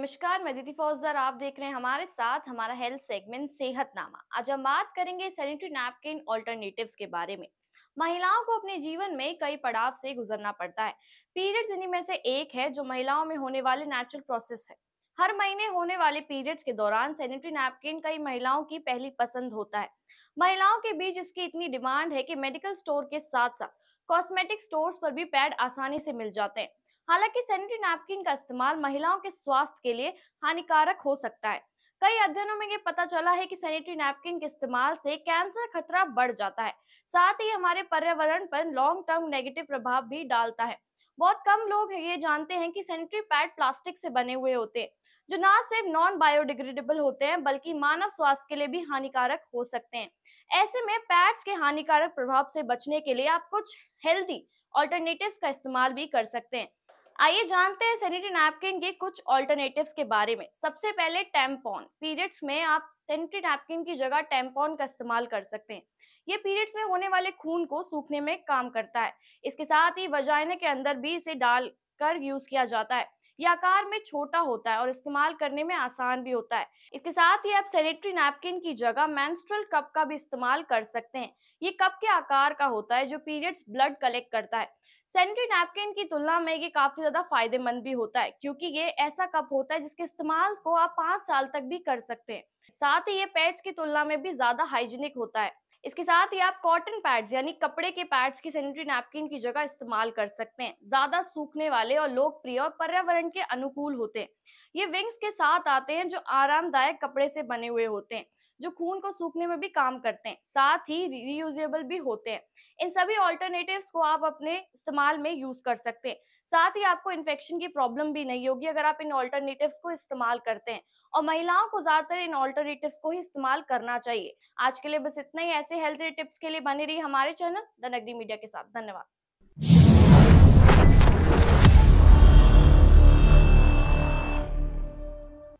नमस्कार मैं दीदी फौजदार आप देख रहे हैं हमारे साथ हमारा हेल्थ सेगमेंट सेहतनामा आज हम बात करेंगे सैनिटरी नैपकिन ऑल्टरनेटिव्स के बारे में महिलाओं को अपने जीवन में कई पड़ाव से गुजरना पड़ता है पीरियड्स इन्हीं में से एक है जो महिलाओं में होने वाले नेचुरल प्रोसेस है हर महीने होने वाले पीरियड्स के दौरान सैनिटरी नैपकिन कई महिलाओं की पहली पसंद होता है महिलाओं के बीच इसकी इतनी डिमांड है कि मेडिकल स्टोर के साथ साथ कॉस्मेटिक स्टोर्स पर भी पैड आसानी से मिल जाते हैं हालांकि सैनिटरी नैपकिन का इस्तेमाल महिलाओं के स्वास्थ्य के लिए हानिकारक हो सकता है कई अध्ययनों में ये पता चला है कि सैनिटरी नैपकिन के इस्तेमाल से कैंसर खतरा बढ़ जाता है साथ ही हमारे पर्यावरण पर लॉन्ग टर्म नेगेटिव प्रभाव भी डालता है बहुत कम लोग ये जानते हैं कि सेनेटरी पैड प्लास्टिक से बने हुए होते हैं जो ना सिर्फ नॉन बायोडिग्रेडेबल होते हैं बल्कि मानव स्वास्थ्य के लिए भी हानिकारक हो सकते हैं ऐसे में पैड्स के हानिकारक प्रभाव से बचने के लिए आप कुछ हेल्दी ऑल्टरनेटिव का इस्तेमाल भी कर सकते हैं आइए जानते हैं सैनिटरी नैपकिन के कुछ ऑल्टरनेटिव्स के बारे में सबसे पहले टेम्पॉन पीरियड्स में आप सैनिटरी नैपकिन की जगह टेम्पॉन का इस्तेमाल कर सकते हैं ये पीरियड्स में होने वाले खून को सूखने में काम करता है इसके साथ ही वजाइने के अंदर भी इसे डाल कर यूज किया जाता है यह आकार में छोटा होता है और इस्तेमाल करने में आसान भी होता है इसके साथ ही आप सैनिटरी नैपकिन की जगह मैंस्ट्रल कप का भी इस्तेमाल कर सकते हैं ये कप के आकार का होता है जो पीरियड्स ब्लड कलेक्ट करता है सैनिटरी नैपकिन की तुलना में ये काफी ज्यादा फायदेमंद भी होता है क्योंकि ये ऐसा कप होता है जिसके इस्तेमाल को आप पांच साल तक भी कर सकते हैं साथ ही ये पैड्स की तुलना में भी ज्यादा हाइजीनिक होता है इसके साथ ही आप कॉटन पैड्स यानी कपड़े के पैड्स की सैनिटरी नैपकिन की जगह इस्तेमाल कर सकते हैं ज्यादा सूखने वाले और लोकप्रिय और पर्यावरण के अनुकूल होते हैं ये विंग्स के साथ आते हैं जो आरामदायक कपड़े से बने हुए होते हैं जो खून को सूखने में भी काम करते हैं साथ ही रीयूजेबल भी होते हैं इन सभी ऑल्टरनेटिव को आप अपने इस्तेमाल में यूज कर सकते हैं साथ ही आपको इन्फेक्शन की प्रॉब्लम भी नहीं होगी अगर आप इन ऑल्टरनेटिव को इस्तेमाल करते हैं और महिलाओं को ज्यादातर इन ऑल्टरनेटिव को ही इस्तेमाल करना चाहिए आज के लिए बस इतना ही ऐसे हेल्थ टिप्स के लिए बने रही हमारे चैनल द नगरी मीडिया के साथ धन्यवाद